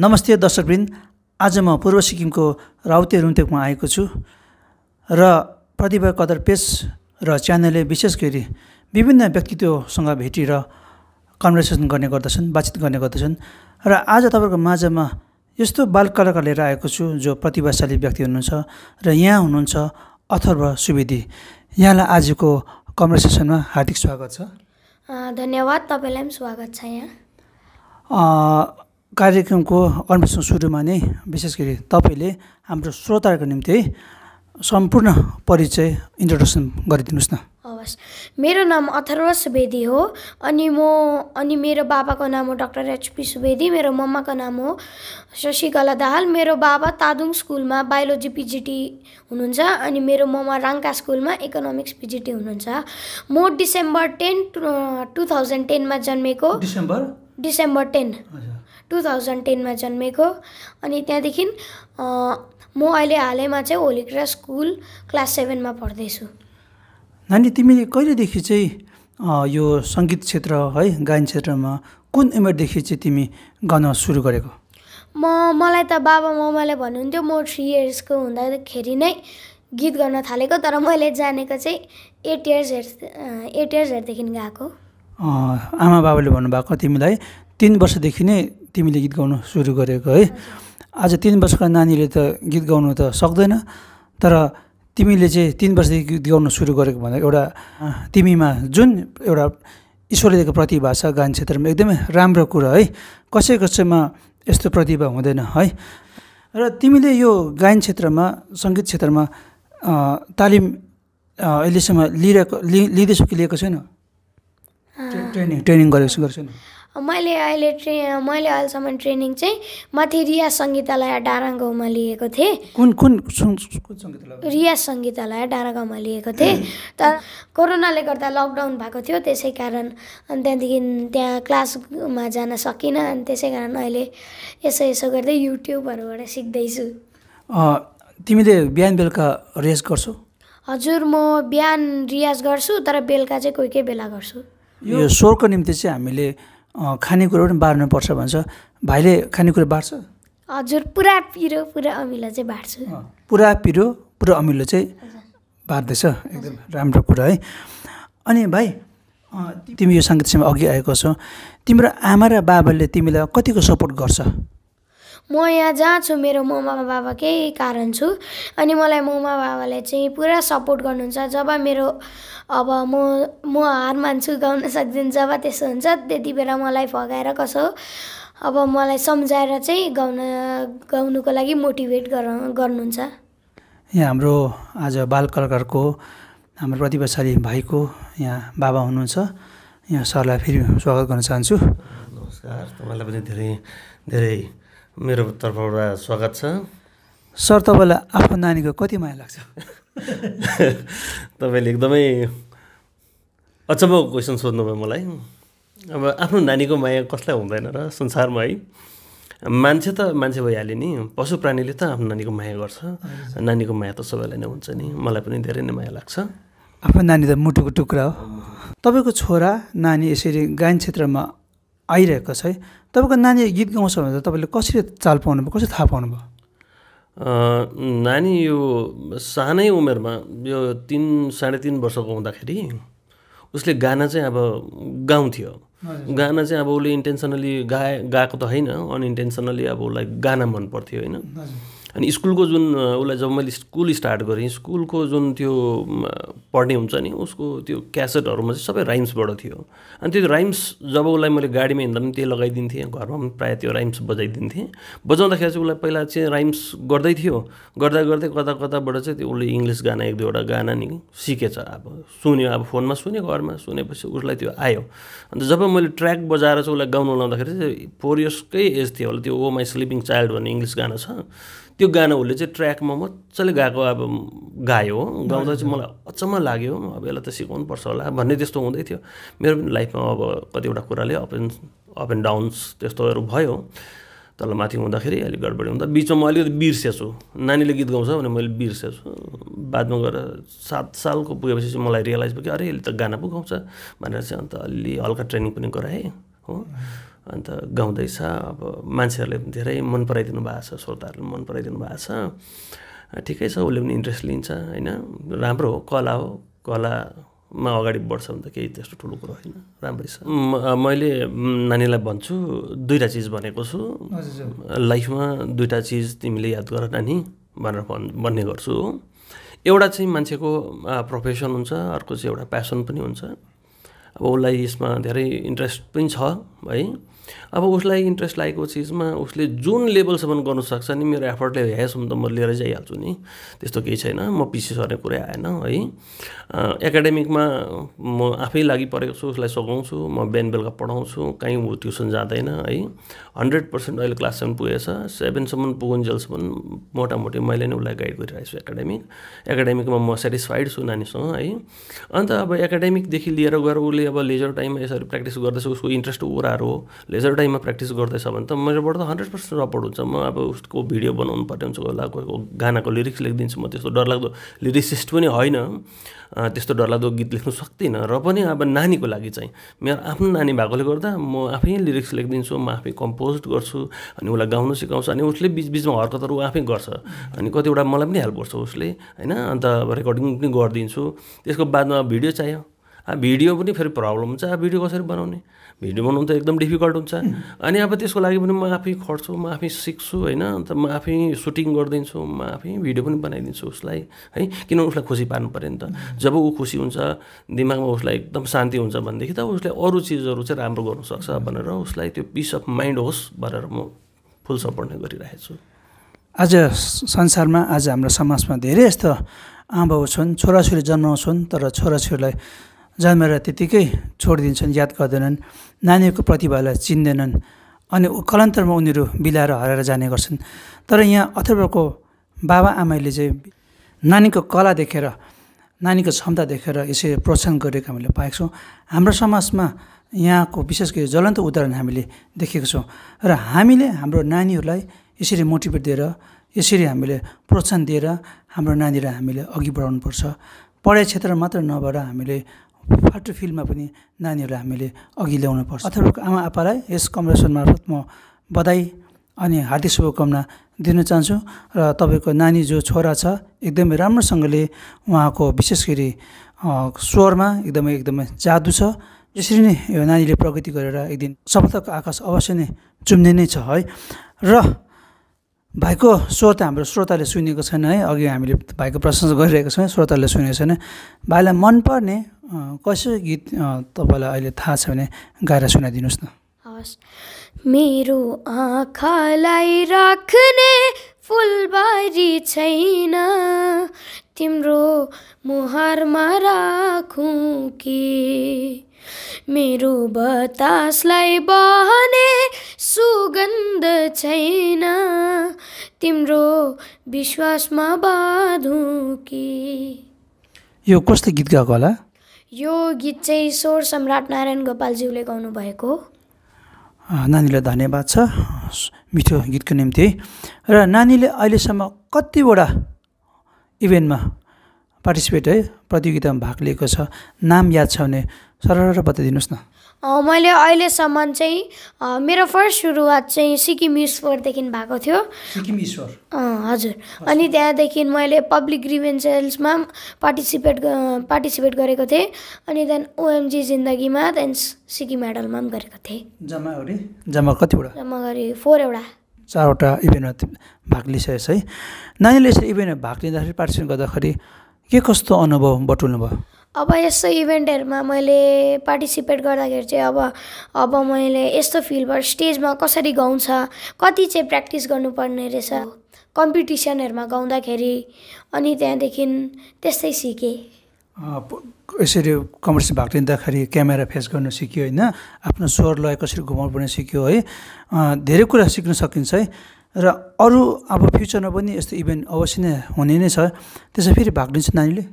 नमस्ते दर्शकवृन्द आज म पूर्व सिक्किमको राउते रुम्तेकमा आएको छु र प्रतिभा कदर पेस र च्यानलले विशेष गरी विभिन्न व्यक्तित्वसँग भेटेर कन्भर्सेसन गर्ने गर्दछन् बातचित गर्ने गर्दछन् र आज तपाईँको माझमा यस्तो बाल कलाकार लिएर आएको छु जो प्रतिभाशाली व्यक्ति हुनुहुन्छ र यहाँ हुनुहुन्छ अथर्व सुविधी यहाँलाई आजको कन्भर्सेसनमा हार्दिक स्वागत छ धन्यवाद तपाईँलाई पनि स्वागत छ यहाँ कार्यक्रमको अन्वेषण सुरुमा नै विशेष गरी तपाईँले हाम्रो श्रोताहरूको निम्ति सम्पूर्ण परिचय इन्ट्रोडक्सन गरिदिनुहोस् न हवस् मेरो नाम अथर्व सुवेदी हो अनि म अनि मेरो बाबाको नाम हो डाक्टर एचपी सुवेदी मेरो मम्माको नाम हो शशिकला दाहाल मेरो बाबा तादुङ स्कुलमा बायोलोजी पिजिटी हुनुहुन्छ अनि मेरो मम्मा राङ्का स्कुलमा इकोनोमिक्स पिजिटी हुनुहुन्छ म डिसेम्बर टेन टु थाउजन्ड टेनमा जन्मेको December December ten two thousand टेनमा जन्मेको अनि त्यहाँदेखि म अहिले हालैमा चाहिँ होलिक्रा स्कुल क्लास सेभेनमा पढ्दैछु नानी तिमीले कहिलेदेखि चाहिँ यो सङ्गीत क्षेत्र है गायन क्षेत्रमा कुन उमेरदेखि चाहिँ तिमी गाउन सुरु गरेको म मलाई त बाबा मामाले भन्नुहुन्थ्यो म थ्री इयर्सको हुँदाखेरि नै गीत गर्न थालेको तर मैले जानेको चाहिँ एट इयर्स एट इयर्सहरूदेखि गएको आमा बाबाले भन्नुभएको तिमीलाई तिन वर्षदेखि नै तिमीले गीत गाउनु सुरु गरेको है आज तिन वर्षको नानीले त गीत गाउनु त सक्दैन तर तिमीले चाहिँ तिन वर्षदेखि गीत गाउनु सुरु गरेको भन्दा एउटा तिमीमा जुन एउटा ईश्वरले दिएको प्रतिभा छ गायन क्षेत्रमा एकदमै राम्रो कुरा है कसै कसैमा यस्तो प्रतिभा हुँदैन है र तिमीले यो गायन क्षेत्रमा सङ्गीत क्षेत्रमा तालिम अहिलेसम्म लिइरहेको लि लिँदैछौ कि लिएको छैनौ ट्रेनिङ ट्रेनिङ गरेको गर्छु नि मैले अहिले ट्रे मैले अहिलेसम्म ट्रेनिङ चाहिँ माथि रिया सङ्गीतालय गाउँमा लिएको थिएँ कुन कुन रिया सङ्गीतालय गाउँमा लिएको थिएँ तर कोरोनाले गर्दा लकडाउन भएको थियो त्यसै कारण अनि त्यहाँदेखि त्यहाँ क्लासमा जान सकिनँ अनि त्यसै कारण अहिले यसो यसो गर्दै युट्युबहरूबाट सिक्दैछु तिमीले बिहान बेलुका रेस गर्छौ हजुर म बिहान रियाज गर्छु तर बेलुका चाहिँ कोही कोही बेला गर्छु यो स्वरको निम्ति चाहिँ हामीले खानेकुरो पनि बार्नुपर्छ भन्छ भाइले खानेकुरो बाँड्छ हजुर पुरा पिरो पुरा अमिलो चाहिँ बाँड्छु पुरा पिरो पुरा अमिलो चाहिँ बाँड्दैछ एकदम राम्रो कुरा है अनि भाइ तिमी यो सङ्गीतसँग अघि आएको छौ तिम्रो आमा र बाबाले तिमीलाई कतिको सपोर्ट गर्छ म यहाँ जहाँ छु मेरो मम्मा बाबाकै कारण छु अनि मलाई मम्मा बाबाले चाहिँ पुरा सपोर्ट गर्नुहुन्छ जब मेरो अब म म हार मान्छु गाउन सक्दिनँ जब त्यसो हुन्छ त्यति बेला मलाई फगाएर कसो अब मलाई सम्झाएर चाहिँ गाउन गाउनुको लागि मोटिभेट गर गर्नुहुन्छ यहाँ हाम्रो आज बाल कलाकारको हाम्रो प्रतिभाशाली भाइको यहाँ बाबा हुनुहुन्छ यहाँ सरलाई फेरि स्वागत गर्न चाहन्छु नमस्कार तपाईँलाई पनि धेरै धेरै मेरो तर्फबाट स्वागत छ सर तपाईँलाई आफ्नो नानीको कति माया लाग्छ तपाईँले एकदमै अचम्मको क्वेसन सोध्नुभयो मलाई अब आफ्नो नानीको माया कसलाई हुँदैन र संसारमा है मान्छे त मान्छे भइहाल्यो नि पशु प्राणीले त आफ्नो नानीको माया गर्छ नानीको माया त सबैलाई नै हुन्छ नि मलाई पनि धेरै नै माया लाग्छ आफ्नो नानी त मुटुको टुक्रा हो तपाईँको छोरा नानी यसरी गायन क्षेत्रमा आइरहेको छ है तपाईँको नानी गीत गाउँछ भने त तपाईँले कसरी चाल पाउनुभयो कसरी थाहा पाउनुभयो नानी यो सानै उमेरमा यो तिन साढे तिन वर्षको हुँदाखेरि उसले गाना चाहिँ अब गाउँथ्यो गाना चाहिँ अब उसले इन्टेन्सनली गाए गाएको त होइन अनइन्टेन्सनली अब उसलाई गाना मनपर्थ्यो पर्थ्यो होइन अनि स्कुलको जुन उसलाई जब मैले स्कुल स्टार्ट गरेँ स्कुलको जुन त्यो पढ्ने हुन्छ नि उसको त्यो क्यासेटहरूमा चाहिँ सबै राइम्सबाट थियो अनि त्यो राइम्स जब उसलाई मैले गाडीमा हिँड्दा पनि त्यही लगाइदिन्थेँ घरमा पनि प्रायः त्यो राइम्स बजाइदिन्थेँ बजाउँदाखेरि चाहिँ उसलाई पहिला चाहिँ राइम्स गर्दै थियो गर्दा गर्दै कता कताबाट चाहिँ त्यो उसले इङ्ग्लिस गाना एक दुईवटा गाना नि सिकेछ अब सुन्यो अब फोनमा सुन्यो घरमा सुनेपछि उसलाई त्यो आयो अन्त जब मैले ट्र्याक बजाएर चाहिँ उसलाई गाउनु लाउँदाखेरि चाहिँ फोर इयर्सकै एज थियो होला त्यो ओ माई स्लिपिङ चाइल्ड भन्ने इङ्ग्लिस गाना छ त्यो गाना उसले चाहिँ ट्र्याकमा मजाले गाएको अब गायो हो गाउँदा चाहिँ मलाई अचम्म लाग्यो अब यसलाई त सिकाउनु पर्छ होला भन्ने त्यस्तो हुँदै थियो मेरो पनि लाइफमा अब कतिवटा कुराले up and up and downs त्यस्तोहरू भयो तल माथि हुँदाखेरि अलिक गडबडी हुँदा बिचमा म अलिकति बिर्सेछु नानीले गीत गाउँछ भने मैले बिर्सेछु बादमा गएर सात सालको पुगेपछि चाहिँ मलाई रियलाइज भयो कि अरे यसले त गाना पो गाउँछ भनेर चाहिँ अन्त अलि हल्का ट्रेनिङ पनि गराएँ हो अन्त गाउँदैछ अब मान्छेहरूले पनि धेरै मन पराइदिनु भएको छ श्रोताहरूले मन पराइदिनु भएको छ ठिकै छ उसले पनि इन्ट्रेस्ट लिन्छ होइन राम्रो हो कला हो कलामा अगाडि बढ्छ भने त केही त्यस्तो ठुलो कुरो होइन राम्रै छ मैले नानीलाई भन्छु दुईवटा चिज भनेको छु लाइफमा दुईवटा चिज तिमीले याद गर नानी भनेर भन् भन्ने गर्छु हो एउटा चाहिँ मान्छेको प्रोफेसन हुन्छ अर्को चाहिँ एउटा प्यासन पनि हुन्छ अब उसलाई यसमा धेरै इन्ट्रेस्ट पनि छ है अब उसलाई इन्ट्रेस्ट लागेको चिजमा उसले जुन लेभलसम्म गर्न सक्छ नि मेरो एफर्टले यहाँसम्म त म लिएर जाइहाल्छु नि त्यस्तो केही छैन म पिसी सर्ने कुरै आएन है एकाडेमिकमा म आफै लागि परेको छु उसलाई सघाउँछु म बिहान बेलुका पढाउँछु कहीँ ऊ ट्युसन जाँदैन है हन्ड्रेड पर्सेन्ट अहिले क्लास सेभेन पुगेछ सेभेनसम्म पुगुन्जेलसम्म मोटामोटी मैले नै उसलाई गाइड गरिरहेको छु एकाडेमिक एकाडेमिकमा म सेटिस्फाइड छु नानीसँग है अन्त अब एकाडेमिकदेखि लिएर गएर उसले अब लेजर टाइममा यसरी प्र्याक्टिस गर्दैछ उसको इन्ट्रेस्ट कुराहरू हो टाइममा प्र्याक्टिस गर्दैछ भने त मेरोबाट त हन्ड्रेड पर्सेन्ट रपोर्ट हुन्छ म अब उसको भिडियो बनाउनु पर्ने हुन्छ कोही बेला कोही गानाको लिरिक्स लेखिदिन्छु म त्यस्तो डरलाग्दो लिरिक्सिस्ट पनि होइन त्यस्तो डरलाग्दो गीत लेख्नु सक्दिनँ र पनि अब नानीको लागि चाहिँ मेरो आफ्नो नानी भएकोले गर्दा म आफै लिरिक्स लेखिदिन्छु म आफै कम्पोज गर्छु अनि उसलाई गाउनु सिकाउँछु अनि उसले बिच बिचमा हरकतहरू आफै गर्छ अनि कतिवटा मलाई पनि हेल्प गर्छ उसले होइन अन्त रेकर्डिङ पनि गरिदिन्छु त्यसको बादमा भिडियो चाहियो अब भिडियो पनि फेरि प्रब्लम हुन्छ अब भिडियो कसरी बनाउने भिडियो बनाउनु त एकदम डिफिकल्ट हुन्छ अनि अब त्यसको लागि पनि म आफै खट्छु म आफै सिक्छु होइन अन्त म आफै सुटिङ गरिदिन्छु म आफै भिडियो पनि बनाइदिन्छु उसलाई है किनभने उसलाई खुसी पार्नु पऱ्यो नि त जब ऊ खुसी हुन्छ दिमागमा उसलाई एकदम शान्ति हुन्छ भनेदेखि त उसले अरू चिजहरू चाहिँ राम्रो गर्नुसक्छ भनेर उसलाई त्यो पिस अफ माइन्ड होस् भनेर म फुल सपोर्ट नै गरिरहेको छु आज संसारमा आज हाम्रो समाजमा धेरै यस्तो आमाबाबु छन् छोराछोरी जन्माउँछन् तर छोराछोरीलाई जन्मेर त्यत्तिकै छोडिदिन्छन् याद गर्दैनन् नानीहरूको प्रतिभालाई चिन्दैनन् अनि कलान्तरमा उनीहरू बिलाएर हराएर जाने गर्छन् तर यहाँ अथर्वको बाबा आमाले चाहिँ नानीको कला देखेर नानीको क्षमता देखेर यसरी प्रोत्साहन गरेको हामीले पाएको छौँ हाम्रो समाजमा यहाँको विशेष गरी ज्वलन्त उदाहरण हामीले देखेको छौँ र हामीले हाम्रो नानीहरूलाई यसरी मोटिभेट दिएर यसरी हामीले प्रोत्साहन दिएर हाम्रो नानीलाई हामीले अघि बढाउनुपर्छ पढाइ क्षेत्र मात्र नभएर हामीले फाल्टो फिल्डमा पनि नानीहरूलाई हामीले अघि ल्याउनु पर्छ अथर्वको आमा आपालाई यस कम्पिटिसन मार्फत म बधाई अनि हार्दिक शुभकामना दिन चाहन्छु र तपाईँको नानी जो छोरा छ एकदमै राम्रोसँगले उहाँको विशेष गरी स्वरमा एकदमै एकदमै जादु छ यसरी नै यो नानीले प्रगति गरेर एक दिन सफलताको आकाश अवश्य नै चुम्ने नै छ है र भाइको स्रोत हाम्रो श्रोताले सुनेको छैन है अघि हामीले भाइको प्रशंसा गरिरहेको छौँ श्रोताले सुनेको छैन भाइलाई मनपर्ने कसो गीत तपाईँलाई अहिले थाहा छ भने गाएर सुनाइदिनुहोस् न हवस् मेरो आँखालाई राख्ने फुलबारी छैन तिम्रो मुहारमा राखौँ कि मेरो बतासलाई बहने सुगन्ध छैन तिम्रो विश्वासमा बाँधौँ कि यो कस्तो गीत गएको होला यो गीत चाहिँ स्वर सम्राट नारायण गोपालज्यूले गाउनुभएको नानीलाई धन्यवाद छ मिठो गीतको निम्ति र नानीले अहिलेसम्म कतिवटा इभेन्टमा पार्टिसिपेट है प्रतियोगितामा भाग लिएको छ नाम याद छ भने सरर बताइदिनुहोस् न मैले अहिलेसम्म चाहिँ मेरो फर्स्ट सुरुवात चाहिँ सिक्किम ईश्वरदेखि भएको थियो सिक्किम ईश्वर हजुर अनि त्यहाँदेखि मैले पब्लिक ग्रिभेन्सेल्समा पार्टिसिपेट पार्टिसिपेट गरेको थिएँ अनि त्यहाँदेखि ओएमजी जिन्दगीमा त्यहाँदेखि सिक्किम मेडलमा पनि गरेको थिएँ जम्मा गरी जम्मा कतिवटा जम्मा गरी फोरवटा चारवटा इभेन्टमा भाग लिइसकेको छ है नानीले यसरी इभेन्टमा भाग लिँदाखेरि पार्टिसिपेट गर्दाखेरि के कस्तो अनुभव बटुल्नु भयो अब यस्तो इभेन्टहरूमा मैले पार्टिसिपेट गर्दाखेरि चाहिँ अब अब मैले यस्तो फिल्डबाट स्टेजमा कसरी गाउँछ कति चाहिँ प्र्याक्टिस गर्नुपर्ने रहेछ कम्पिटिसनहरूमा गाउँदाखेरि अनि त्यहाँदेखि त्यस्तै सिकेँ यसरी कमर्सियल भाग लिँदाखेरि क्यामेरा फेस गर्न सिक्यो होइन आफ्नो स्वरलाई कसरी घुमाउनु पर्ने सिक्यो है धेरै कुरा सिक्न सकिन्छ है र अरू अब फ्युचरमा पनि यस्तो इभेन्ट अवश्य नै हुने नै छ त्यसै फेरि भाग लिन्छ नानीले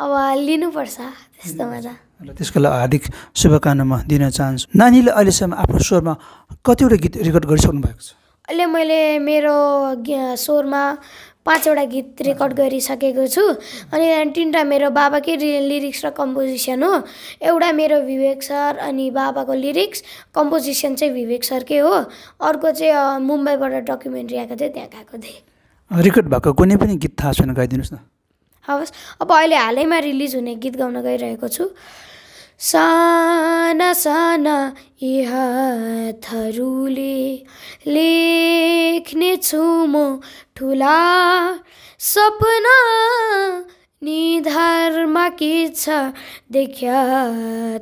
अब लिनुपर्छ त्यस्तोमा त त्यसको लागि हार्दिक शुभकामना दिन चाहन्छु नानीले अहिलेसम्म आफ्नो स्वरमा कतिवटा गीत रेकर्ड गरिसक्नु भएको छ अहिले मैले मेरो स्वरमा पाँचवटा गीत रेकर्ड गरिसकेको छु अनि तिनवटा मेरो बाबाकै लिरिक्स र कम्पोजिसन हो एउटा मेरो विवेक सर अनि बाबाको लिरिक्स कम्पोजिसन चाहिँ विवेक सरकै हो अर्को चाहिँ मुम्बईबाट डकुमेन्ट्री आएको थियो त्यहाँ गएको थिएँ रेकर्ड भएको कुनै पनि गीत थाहा छैन गाइदिनुहोस् न हवस् अब अहिले हालैमा रिलिज हुने गीत गाउन गइरहेको छु साना साना इहाथहरूले लेख्ने छु म ठुला सपना निधारमा के छ देख्या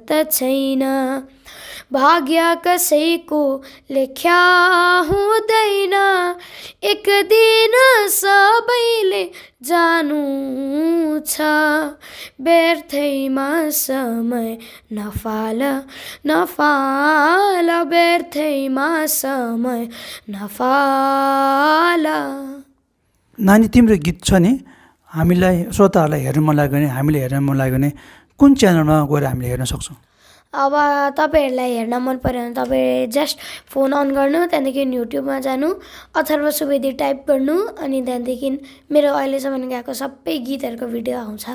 त छैन भाग्य कसैको लेख्या हुँदैन एक दिन सबैले जानु छ व्यर्थैमा समय नफाल नफाल व्यर्थैमा समय नफाल नानी तिम्रो गीत छ नि हामीलाई श्रोताहरूलाई हेर्नु मन लाग्यो भने हामीले हेर्न मन लाग्यो भने कुन च्यानलमा गएर हामीले हेर्न सक्छौँ अब तपाईँहरूलाई हेर्न मन पऱ्यो भने तपाईँ जस्ट फोन अन गर्नु त्यहाँदेखि युट्युबमा जानु अथर्व सुवेदी टाइप गर्नु अनि त्यहाँदेखि मेरो अहिलेसम्म गएको सबै गीतहरूको भिडियो आउँछ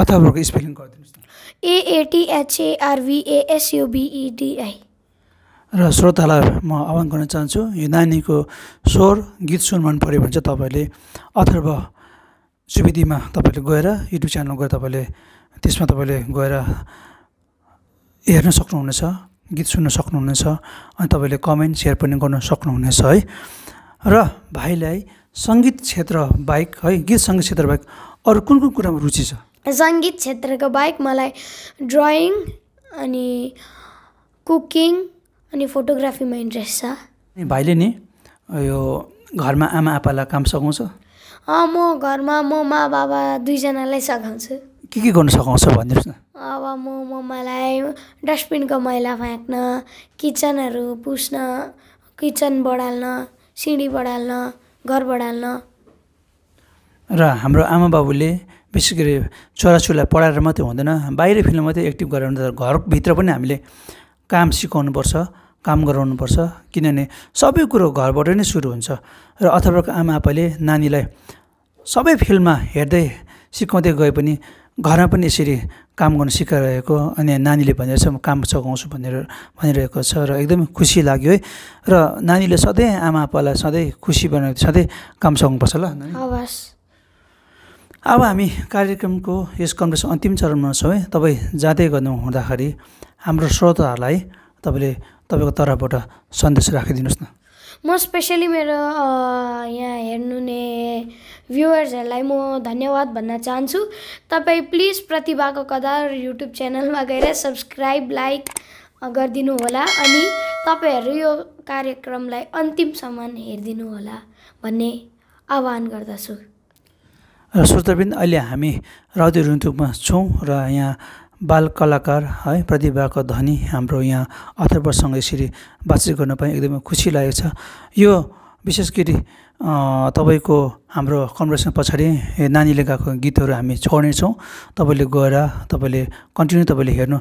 अथर्वको स्पेलिङ गरिदिनुहोस् न एएटिएचएआरभिएएसयुबिइडिआई e र श्रोतालाई म आह्वान गर्न चाहन्छु यो नानीको स्वर गीत सुन मन पऱ्यो भने चाहिँ तपाईँले अथर्व सुवेदीमा तपाईँले गएर युट्युब च्यानल गएर तपाईँले त्यसमा तपाईँले गएर हेर्न सक्नुहुनेछ गीत सुन्न सक्नुहुनेछ अनि तपाईँले कमेन्ट सेयर पनि गर्न सक्नुहुनेछ है र भाइलाई सङ्गीत क्षेत्र बाहेक है गीत सङ्गीत क्षेत्र बाहेक अरू कुन कुन कुरामा रुचि छ सङ्गीत क्षेत्रको बाहेक मलाई ड्रइङ अनि कुकिङ अनि फोटोग्राफीमा इन्ट्रेस्ट छ अनि भाइले नि यो घरमा आमा आपालाई काम सघाउँछ म घरमा म मा बाबा दुईजनालाई सघाउँछु के के गर्नु सघाउँछ भनिदिनुहोस् न अब म मलाई डस्टबिनको मैला फ्याँक्न किचनहरू पुस्न किचन बढाल्न सिँढी बढाल्न घर बढाल्न र हाम्रो आमा बाबुले विशेष गरी छोराछोरीलाई पढाएर मात्रै हुँदैन बाहिर फिल्ड मात्रै एक्टिभ गरेर हुँदैन घरभित्र पनि हामीले काम सिकाउनुपर्छ काम गराउनुपर्छ किनभने सबै कुरो घरबाट नै सुरु हुन्छ र अथवा आमा आपाले नानीलाई सबै फिल्डमा हेर्दै सिकाउँदै गए पनि घरमा पनि यसरी काम गर्नु सिकाइरहेको अनि नानीले भनेर चाहिँ म काम सघाउँछु भनेर भनिरहेको छ र एकदमै खुसी लाग्यो है र नानीले सधैँ आमा आप्पालाई सधैँ खुसी बनाएर सधैँ काम सघाउनुपर्छ ल अब हामी कार्यक्रमको यस कन्भर्सेसन अन्तिम चरणमा छौँ है तपाईँ जाँदै गर्नु हुँदाखेरि हाम्रो श्रोताहरूलाई तपाईँले तपाईँको तर्फबाट सन्देश राखिदिनुहोस् न म स्पेसली मेरो यहाँ हेर्नुहुने भ्युवर्सहरूलाई म धन्यवाद भन्न चाहन्छु तपाईँ प्लिज प्रतिभाको कदर युट्युब च्यानलमा गएर सब्सक्राइब लाइक गरिदिनु होला अनि तपाईँहरू यो कार्यक्रमलाई अन्तिमसम्म हेरिदिनु होला भन्ने आह्वान गर्दछु र श्रोताबिन अहिले हामी राउदी रुन्तुकमा छौँ र यहाँ बाल कलाकार है प्रतिभाको धनी हाम्रो यहाँ अथर्वसँग यसरी बातचित गर्न पाएँ एकदमै खुसी लागेको छ यो विशेष गरी तपाईँको हाम्रो कन्भर्सेसन पछाडि नानीले गएको गीतहरू हामी छोड्नेछौँ तपाईँले गएर तपाईँले कन्टिन्यू तपाईँले हेर्नु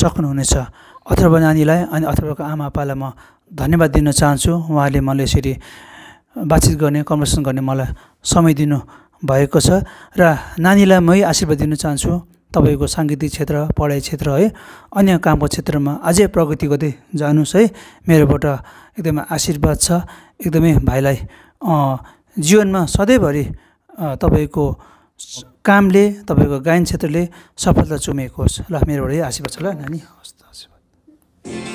सक्नुहुनेछ अथर्व नानीलाई अनि अथर्वको आमा पालाई म धन्यवाद दिन चाहन्छु उहाँले मलाई यसरी बातचित गर्ने कन्भर्सेसन गर्ने मलाई समय दिनु भएको छ र नानीलाई मै आशीर्वाद दिन चाहन्छु तपाईँको साङ्गीतिक क्षेत्र पढाइ क्षेत्र है अन्य कामको क्षेत्रमा अझै प्रगति गर्दै जानुहोस् है मेरोबाट एकदमै आशीर्वाद छ एकदमै भाइलाई जीवनमा सधैँभरि तपाईँको कामले तपाईँको गायन क्षेत्रले सफलता चुमेको होस् ल मेरोबाट आशीर्वाद छ ल नानी हस् आशीर्वाद